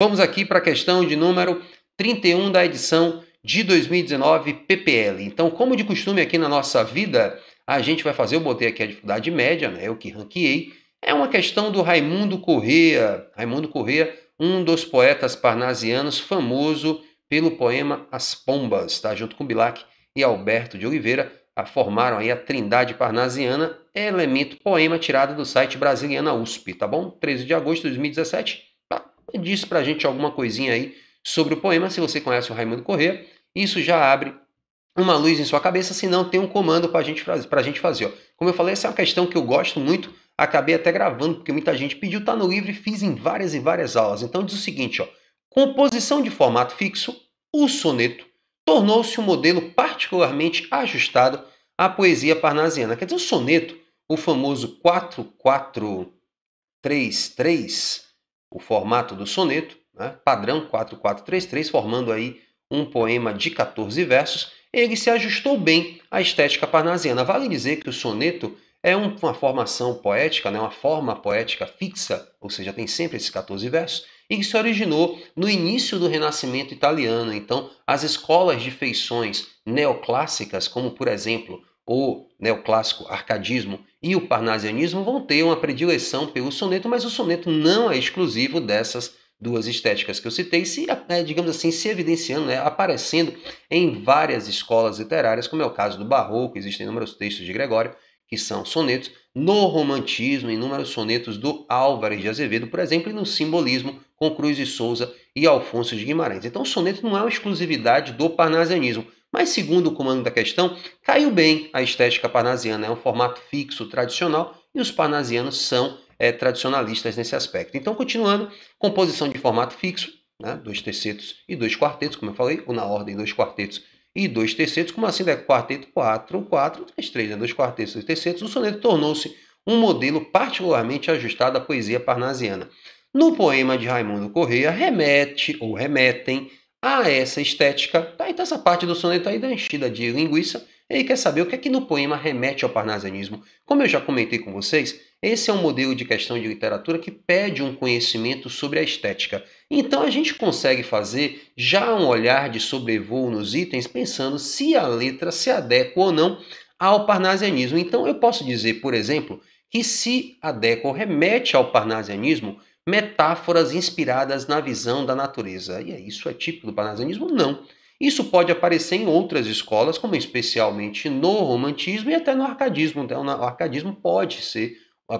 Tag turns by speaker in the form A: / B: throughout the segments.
A: Vamos aqui para a questão de número 31 da edição de 2019 PPL. Então, como de costume aqui na nossa vida, a gente vai fazer, eu botei aqui a dificuldade média, né? Eu que ranqueei. É uma questão do Raimundo Correa. Raimundo Correa, um dos poetas parnasianos, famoso pelo poema As Pombas, tá? Junto com Bilac e Alberto de Oliveira, formaram aí a Trindade Parnasiana, elemento poema tirado do site Brasiliana USP, tá bom? 13 de agosto de 2017 diz para a gente alguma coisinha aí sobre o poema, se você conhece o Raimundo Corrêa. Isso já abre uma luz em sua cabeça, se não tem um comando para gente, a gente fazer. Ó. Como eu falei, essa é uma questão que eu gosto muito, acabei até gravando, porque muita gente pediu, tá no livro e fiz em várias e várias aulas. Então diz o seguinte, ó, composição de formato fixo, o soneto, tornou-se um modelo particularmente ajustado à poesia parnasiana. Quer dizer, o soneto, o famoso 4433, o formato do soneto, né, padrão 4433, formando aí um poema de 14 versos, ele se ajustou bem à estética parnasiana. Vale dizer que o soneto é uma formação poética, né, uma forma poética fixa, ou seja, tem sempre esses 14 versos, e que se originou no início do Renascimento italiano. Então, as escolas de feições neoclássicas, como por exemplo o neoclássico arcadismo e o parnasianismo vão ter uma predileção pelo soneto, mas o soneto não é exclusivo dessas duas estéticas que eu citei, se, é, digamos assim, se evidenciando, né, aparecendo em várias escolas literárias, como é o caso do Barroco, existem inúmeros textos de Gregório que são sonetos, no romantismo, inúmeros sonetos do Álvares de Azevedo, por exemplo, e no simbolismo com Cruz de Souza e Alfonso de Guimarães. Então, o soneto não é uma exclusividade do parnasianismo, mas, segundo o comando da questão, caiu bem a estética parnasiana. É um formato fixo, tradicional, e os parnasianos são é, tradicionalistas nesse aspecto. Então, continuando, composição de formato fixo, né, dois tercetos e dois quartetos, como eu falei, ou na ordem dois quartetos e dois tercetos, como assim é quarteto quatro quatro três né, dois quartetos, dois tercetos, o soneto tornou-se um modelo particularmente ajustado à poesia parnasiana. No poema de Raimundo Correia, remete ou remetem a essa estética então essa parte do soneto aí dá tá enchida de linguiça. Ele quer saber o que é que no poema remete ao parnasianismo. Como eu já comentei com vocês, esse é um modelo de questão de literatura que pede um conhecimento sobre a estética. Então a gente consegue fazer já um olhar de sobrevoo nos itens, pensando se a letra se adequa ou não ao parnasianismo. Então eu posso dizer, por exemplo, que se adequa ou remete ao parnasianismo metáforas inspiradas na visão da natureza. E é isso é típico do parnasianismo? Não. Isso pode aparecer em outras escolas, como especialmente no romantismo e até no arcadismo. Então, o arcadismo pode ser,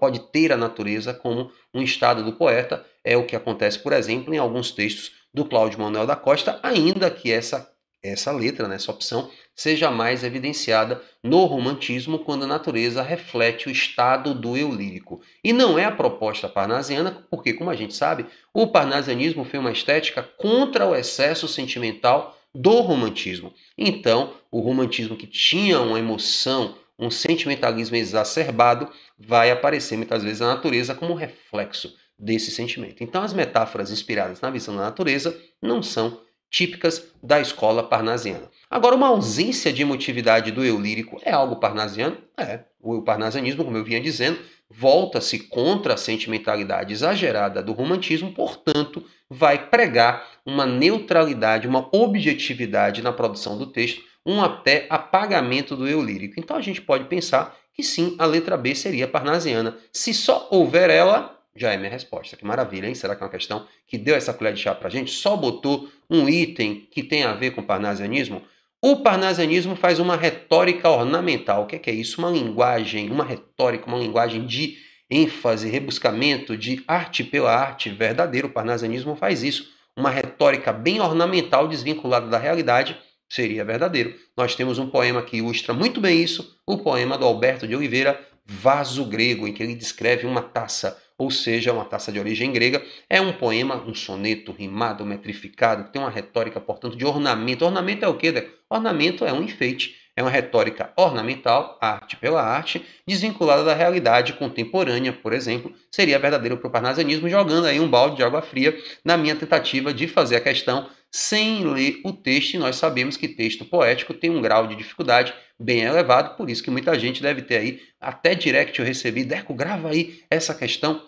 A: pode ter a natureza como um estado do poeta. É o que acontece, por exemplo, em alguns textos do Cláudio Manuel da Costa, ainda que essa essa letra, né, essa opção, seja mais evidenciada no romantismo quando a natureza reflete o estado do eu lírico. E não é a proposta parnasiana, porque, como a gente sabe, o parnasianismo foi uma estética contra o excesso sentimental do romantismo. Então, o romantismo que tinha uma emoção, um sentimentalismo exacerbado, vai aparecer muitas vezes na natureza como reflexo desse sentimento. Então, as metáforas inspiradas na visão da natureza não são típicas da escola parnasiana. Agora, uma ausência de emotividade do eu lírico é algo parnasiano? É. O parnasianismo, como eu vinha dizendo, volta-se contra a sentimentalidade exagerada do romantismo, portanto, vai pregar uma neutralidade, uma objetividade na produção do texto, um até apagamento do eu lírico. Então a gente pode pensar que sim, a letra B seria parnasiana. Se só houver ela, já é minha resposta. Que maravilha, hein? Será que é uma questão que deu essa colher de chá a gente? Só botou um item que tem a ver com parnasianismo? O parnasianismo faz uma retórica ornamental. O que é, que é isso? Uma linguagem, uma retórica, uma linguagem de ênfase, rebuscamento, de arte pela arte verdadeira. O parnasianismo faz isso. Uma retórica bem ornamental, desvinculada da realidade, seria verdadeiro. Nós temos um poema que ilustra muito bem isso, o poema do Alberto de Oliveira, Vaso Grego, em que ele descreve uma taça, ou seja, uma taça de origem grega. É um poema, um soneto rimado, metrificado, que tem uma retórica, portanto, de ornamento. Ornamento é o quê, Deco? Ornamento é um enfeite, é uma retórica ornamental, arte pela arte, desvinculada da realidade contemporânea, por exemplo, seria verdadeiro o parnasianismo, jogando aí um balde de água fria na minha tentativa de fazer a questão sem ler o texto, e nós sabemos que texto poético tem um grau de dificuldade bem elevado, por isso que muita gente deve ter aí, até direct eu recebi, Deco, grava aí essa questão,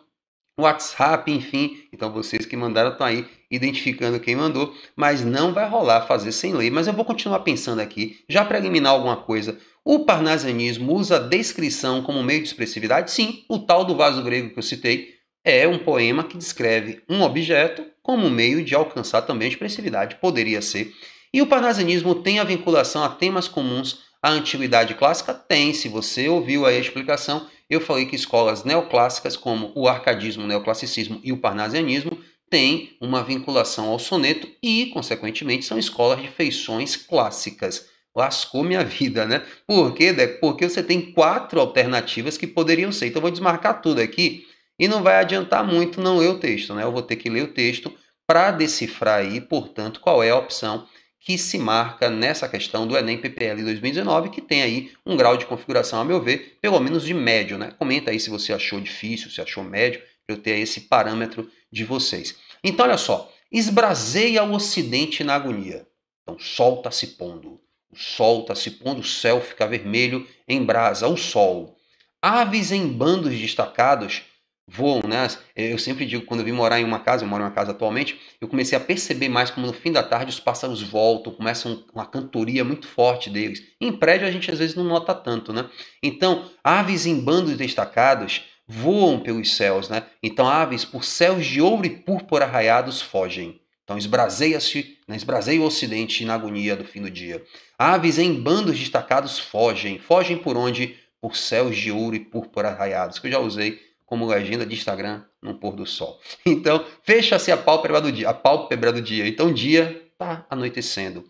A: WhatsApp, enfim. Então vocês que mandaram estão aí identificando quem mandou, mas não vai rolar fazer sem lei. Mas eu vou continuar pensando aqui, já para eliminar alguma coisa. O parnasianismo usa descrição como meio de expressividade? Sim, o tal do vaso grego que eu citei é um poema que descreve um objeto como meio de alcançar também a expressividade, poderia ser. E o parnasianismo tem a vinculação a temas comuns a antiguidade clássica tem, se você ouviu aí a explicação, eu falei que escolas neoclássicas como o arcadismo, o neoclassicismo e o parnasianismo têm uma vinculação ao soneto e, consequentemente, são escolas de feições clássicas. Lascou minha vida, né? Por quê, Deco? Porque você tem quatro alternativas que poderiam ser. Então, eu vou desmarcar tudo aqui e não vai adiantar muito não ler o texto, né? Eu vou ter que ler o texto para decifrar aí, portanto, qual é a opção que se marca nessa questão do Enem PPL 2019, que tem aí um grau de configuração, a meu ver, pelo menos de médio. Né? Comenta aí se você achou difícil, se achou médio, para eu ter esse parâmetro de vocês. Então, olha só. Esbraseia o ocidente na agonia. Então, sol está se pondo. O sol está se pondo, o céu fica vermelho em brasa, o sol. Aves em bandos destacados voam, né? Eu sempre digo, quando eu vim morar em uma casa, eu moro em uma casa atualmente, eu comecei a perceber mais como no fim da tarde os pássaros voltam, começa uma cantoria muito forte deles. Em prédio a gente às vezes não nota tanto, né? Então, aves em bandos destacados voam pelos céus, né? Então, aves por céus de ouro e púrpura arraiados fogem. Então, esbraseia-se, né? esbraseia o ocidente na agonia do fim do dia. Aves em bandos destacados fogem. Fogem por onde? Por céus de ouro e púrpura arraiados, que eu já usei como legenda de Instagram no pôr do sol. Então, fecha-se a pálpebra do dia, a pálpebra do dia. Então, o dia está anoitecendo.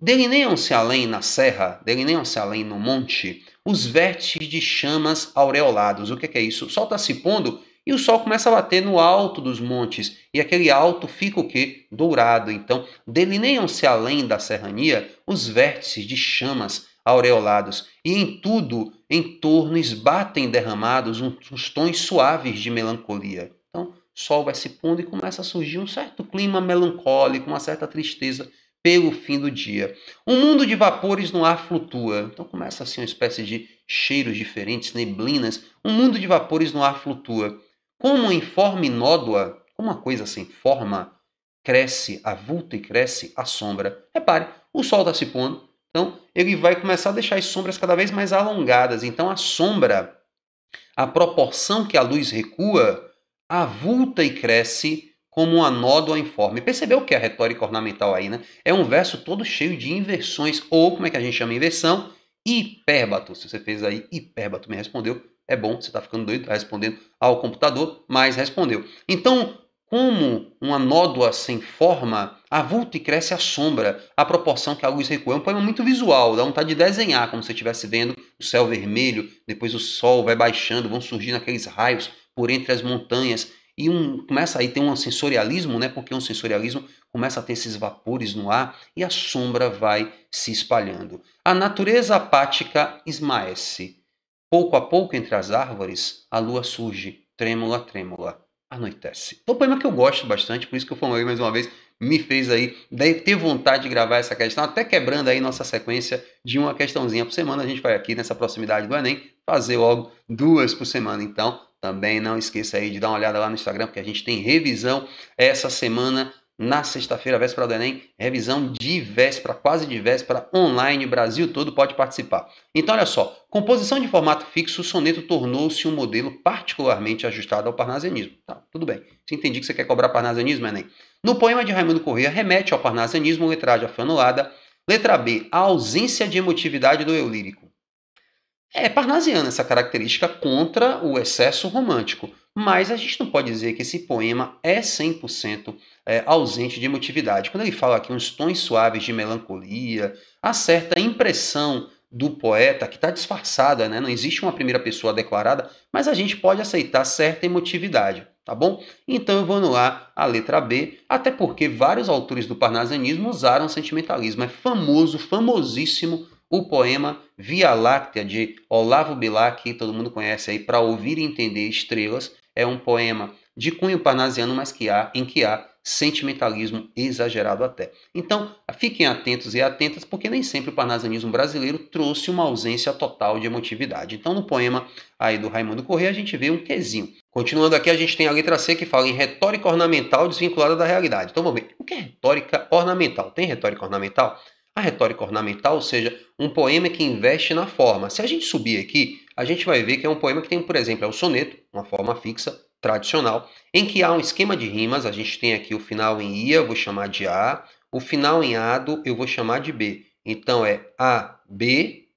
A: Delineiam-se é além na serra, delineiam-se é além no monte, os vértices de chamas aureolados. O que é, que é isso? O sol está se pondo e o sol começa a bater no alto dos montes, e aquele alto fica o quê? Dourado. Então, delineiam-se é além da serrania os vértices de chamas aureolados, e em tudo, em torno, esbatem derramados uns tons suaves de melancolia. Então, o sol vai se pondo e começa a surgir um certo clima melancólico, uma certa tristeza pelo fim do dia. Um mundo de vapores no ar flutua. Então começa assim uma espécie de cheiros diferentes, neblinas. Um mundo de vapores no ar flutua. Como em forma inódoa, como uma coisa sem forma, cresce, avulta e cresce a sombra. Repare, o sol está se pondo, então, ele vai começar a deixar as sombras cada vez mais alongadas. Então, a sombra, a proporção que a luz recua, avulta e cresce como uma nódoa informe. Percebeu o que é a retórica ornamental aí, né? É um verso todo cheio de inversões, ou como é que a gente chama inversão? Hipérbato. Se você fez aí, hipérbato me respondeu. É bom, você está ficando doido, tá respondendo ao computador, mas respondeu. Então, como uma nódoa sem forma, avulta e cresce a sombra, à proporção que a luz recua. É um poema muito visual, dá vontade de desenhar, como se estivesse vendo o céu vermelho, depois o sol vai baixando, vão surgindo aqueles raios por entre as montanhas. E um, começa aí, ter um sensorialismo, né? Porque um sensorialismo começa a ter esses vapores no ar e a sombra vai se espalhando. A natureza apática esmaece. Pouco a pouco, entre as árvores, a lua surge, trêmula, trêmula. Anoitece. É um poema que eu gosto bastante, por isso que eu falei mais uma vez, me fez aí ter vontade de gravar essa questão, até quebrando aí nossa sequência de uma questãozinha por semana. A gente vai aqui nessa proximidade do Enem fazer logo duas por semana. Então, também não esqueça aí de dar uma olhada lá no Instagram, porque a gente tem revisão essa semana na sexta-feira, véspera do Enem, revisão de véspera, quase de véspera, online, Brasil todo pode participar. Então, olha só, composição de formato fixo, o soneto tornou-se um modelo particularmente ajustado ao parnasianismo. Tá, tudo bem, você entendi que você quer cobrar parnasianismo, Enem. No poema de Raimundo Corrêa, remete ao parnasianismo, letra A já foi anulada. Letra B, a ausência de emotividade do eu lírico. É parnasiana essa característica contra o excesso romântico. Mas a gente não pode dizer que esse poema é 100% é, ausente de emotividade. Quando ele fala aqui uns tons suaves de melancolia, há certa impressão do poeta que está disfarçada, né? não existe uma primeira pessoa declarada, mas a gente pode aceitar certa emotividade, tá bom? Então eu vou anular a letra B, até porque vários autores do parnasianismo usaram sentimentalismo. É famoso, famosíssimo o poema Via Láctea de Olavo Bilac, que todo mundo conhece aí, para ouvir e entender estrelas, é um poema de cunho parnasiano, mas que há, em que há sentimentalismo exagerado até. Então, fiquem atentos e atentas, porque nem sempre o parnasianismo brasileiro trouxe uma ausência total de emotividade. Então, no poema aí do Raimundo Corrêa, a gente vê um quezinho. Continuando aqui, a gente tem a letra C que fala em retórica ornamental desvinculada da realidade. Então, vamos ver. O que é retórica ornamental? Tem retórica ornamental? A retórica ornamental, ou seja, um poema que investe na forma. Se a gente subir aqui a gente vai ver que é um poema que tem, por exemplo, é o soneto, uma forma fixa, tradicional, em que há um esquema de rimas, a gente tem aqui o final em ia, eu vou chamar de A, o final em ado, eu vou chamar de B. Então é A, B,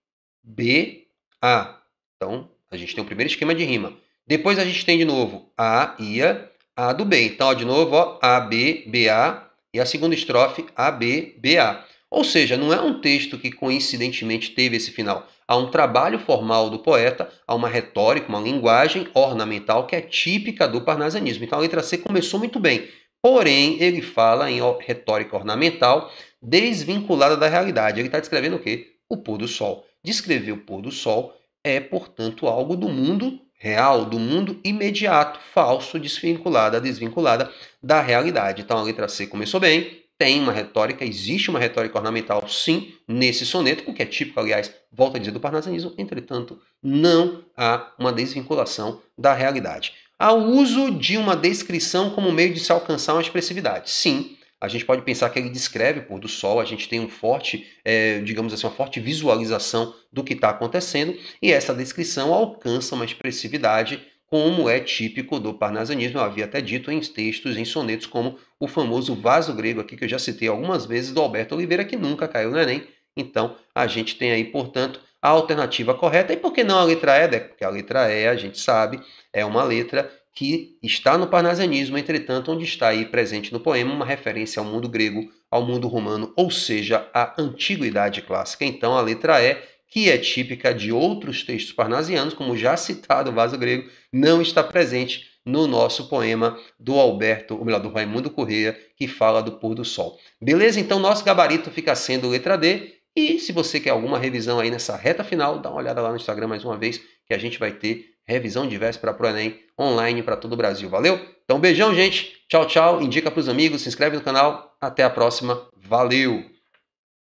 A: B, A. Então, a gente tem o primeiro esquema de rima. Depois a gente tem de novo A, ia, A do B. Então, ó, de novo, ó, A, B, B, A. E a segunda estrofe, A, B, B, A. Ou seja, não é um texto que coincidentemente teve esse final. Há um trabalho formal do poeta, há uma retórica, uma linguagem ornamental que é típica do parnasianismo. Então a letra C começou muito bem, porém ele fala em retórica ornamental desvinculada da realidade. Ele está descrevendo o quê? O pôr do sol. Descrever o pôr do sol é, portanto, algo do mundo real, do mundo imediato, falso, desvinculada, desvinculada da realidade. Então a letra C começou bem, tem uma retórica, existe uma retórica ornamental, sim, nesse soneto, o que é típico, aliás, volta a dizer, do parnasianismo, entretanto, não há uma desvinculação da realidade. Há o uso de uma descrição como meio de se alcançar uma expressividade, sim, a gente pode pensar que ele descreve o pôr do sol, a gente tem um forte, é, digamos assim, uma forte visualização do que está acontecendo, e essa descrição alcança uma expressividade como é típico do parnasianismo, eu havia até dito em textos, em sonetos, como o famoso vaso grego aqui, que eu já citei algumas vezes, do Alberto Oliveira, que nunca caiu no Enem. Então, a gente tem aí, portanto, a alternativa correta. E por que não a letra E, Porque a letra E, a gente sabe, é uma letra que está no parnasianismo, entretanto, onde está aí presente no poema uma referência ao mundo grego, ao mundo romano, ou seja, à antiguidade clássica. Então, a letra E que é típica de outros textos parnasianos, como já citado, o vaso grego, não está presente no nosso poema do Alberto, ou melhor, do Raimundo Correia, que fala do pôr do sol. Beleza? Então, nosso gabarito fica sendo letra D. E se você quer alguma revisão aí nessa reta final, dá uma olhada lá no Instagram mais uma vez, que a gente vai ter revisão de para o Enem online para todo o Brasil. Valeu? Então, beijão, gente. Tchau, tchau. Indica para os amigos, se inscreve no canal. Até a próxima. Valeu!